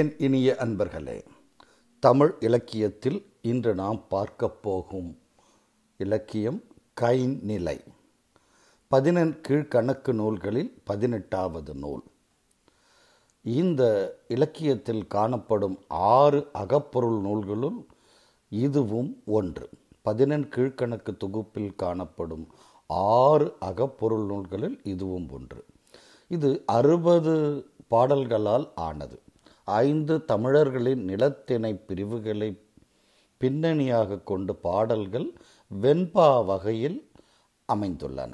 என் இனிய அன்பர்களே தமிழ் இலக்கியத்தில் இன்று நாம் பார்க்க போகும் இலக்கியம் கைநிலை பதினெண் கீழ்கணக்கு நூல்களில் பதினெட்டாவது நூல் இந்த இலக்கியத்தில் காணப்படும் ஆறு அகப்பொருள் நூல்களுள் இதுவும் ஒன்று பதினெண் கீழ்கணக்கு தொகுப்பில் காணப்படும் ஆறு அகப்பொருள் நூல்களில் இதுவும் ஒன்று இது அறுபது பாடல்களால் ஆனது ஐந்து தமிழர்களின் நிலத்திணை பிரிவுகளை பின்னணியாக கொண்டு பாடல்கள் வெண்பா வகையில் அமைந்துள்ளன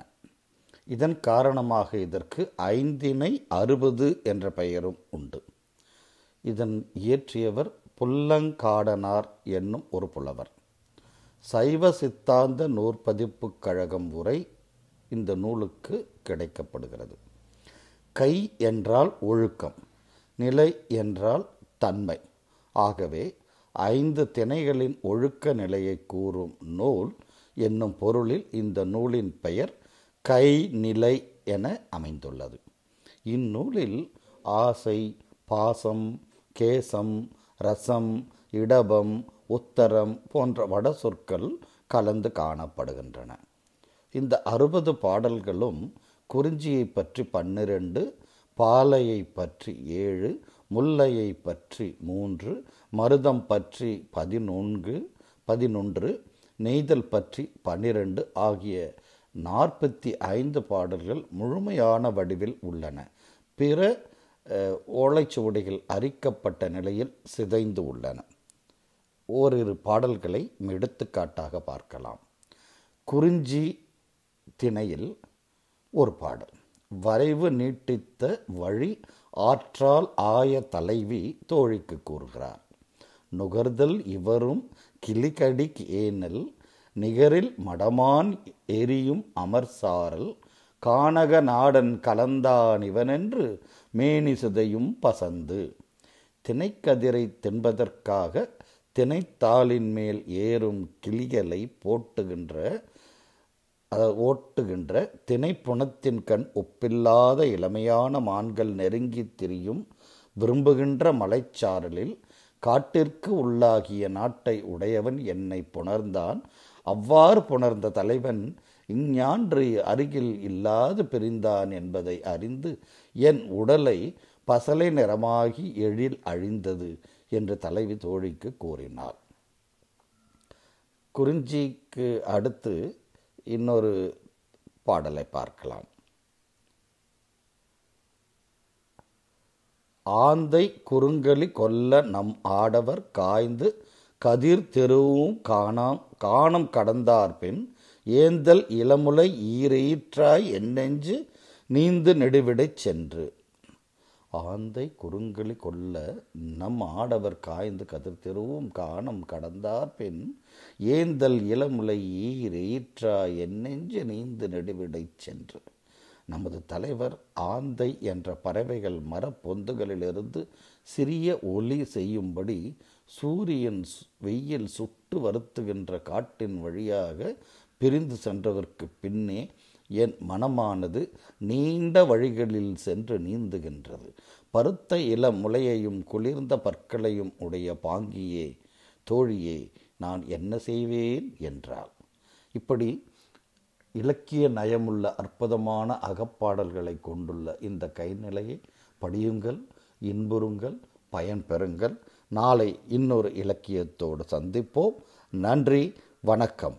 இதன் காரணமாக இதற்கு ஐந்தினை அறுபது என்ற பெயரும் உண்டு இதன் இயற்றியவர் புல்லங்காடனார் என்னும் ஒரு புலவர் சைவ சித்தாந்த நூற்பதிப்பு கழகம் உரை இந்த நூலுக்கு கிடைக்கப்படுகிறது கை என்றால் ஒழுக்கம் நிலை என்றால் தன்மை ஆகவே ஐந்து திணைகளின் ஒழுக்க நிலையை கூறும் நூல் என்னும் பொருளில் இந்த நூலின் பெயர் கை நிலை என அமைந்துள்ளது இந்நூலில் ஆசை பாசம் கேசம் ரசம் இடபம் உத்தரம் போன்ற வட சொற்கள் கலந்து காணப்படுகின்றன இந்த அறுபது பாடல்களும் குறிஞ்சியை பற்றி பன்னிரண்டு பாலையை பற்றி ஏழு முல்லையை பற்றி மூன்று மருதம் பற்றி பதினொன்று பதினொன்று நெய்தல் பற்றி பன்னிரண்டு ஆகிய நாற்பத்தி ஐந்து பாடல்கள் முழுமையான வடிவில் உள்ளன பிற ஓலைச்சுவடிகள் அரிக்கப்பட்ட நிலையில் சிதைந்து உள்ளன ஓரிரு பாடல்களை எடுத்துக்காட்டாக பார்க்கலாம் குறிஞ்சி திணையில் ஒரு பாடல் வரைவு நீட்டித்த வழி ஆற்றால் ஆய தலைவி தோழிக்கு கூறுகிறார் நுகர்தல் இவரும் கிளிகடி ஏனல் நிகரில் மடமான் எரியும் அமர்சாரல் கானக நாடன் கலந்தான் இவனென்று பசந்து திணைக்கதிரை தின்பதற்காக திணைத்தாளின் மேல் ஏறும் கிளிகளை போட்டுகின்ற ஓட்டுகின்ற தினைப்புணத்தின் கண் ஒப்பில்லாத இளமையான மான்கள் நெருங்கி திரியும் விரும்புகின்ற மலைச்சாரலில் காட்டிற்கு உள்ளாகிய நாட்டை உடையவன் என்னை புணர்ந்தான் அவ்வாறு புணர்ந்த தலைவன் இஞ்ஞான்று அருகில் இல்லாது பிரிந்தான் என்பதை அறிந்து என் உடலை பசலை நிறமாகி எழில் அழிந்தது என்று தலைவி தோழிக்கு கூறினார் குறிஞ்சிக்கு அடுத்து இன்னொரு பாடலை பார்க்கலாம் ஆந்தை குறுங்கலி கொல்ல நம் ஆடவர் காய்ந்து கதிர் தெருவும் காணாம் காணம் கடந்தார்பின் ஏந்தல் இளமுலை ஈரீற்றாய் என்னெஞ்சு நீந்து நெடுவிடை சென்று ஆந்தை குறுங்கிளி கொல்ல நம் ஆடவர் காய்ந்து கதிர் திருவும் காணம் கடந்தார் பின் ஏந்தல் இளமுலை ஈர் ஈற்றா என் நெஞ்சு நீந்து நெடுவிடை சென்று நமது தலைவர் ஆந்தை என்ற பறவைகள் மரப்பொந்துகளிலிருந்து சிறிய ஒலி செய்யும்படி சூரியன் வெயில் சுட்டு வருத்துகின்ற காட்டின் வழியாக பிரிந்து சென்றதற்கு பின்னே என் மனமானது நீண்ட வழிகளில் சென்று நீந்துகின்றது பருத்த இள முளையையும் குளிர்ந்த பற்களையும் உடைய பாங்கியே தோழியே நான் என்ன செய்வேன் என்றாள் இப்படி இலக்கிய நயமுள்ள அற்புதமான அகப்பாடல்களை கொண்டுள்ள இந்த கைநிலையை படியுங்கள் இன்புறுங்கள் பயன் பெறுங்கள் நாளை இன்னொரு இலக்கியத்தோடு சந்திப்போம் நன்றி வணக்கம்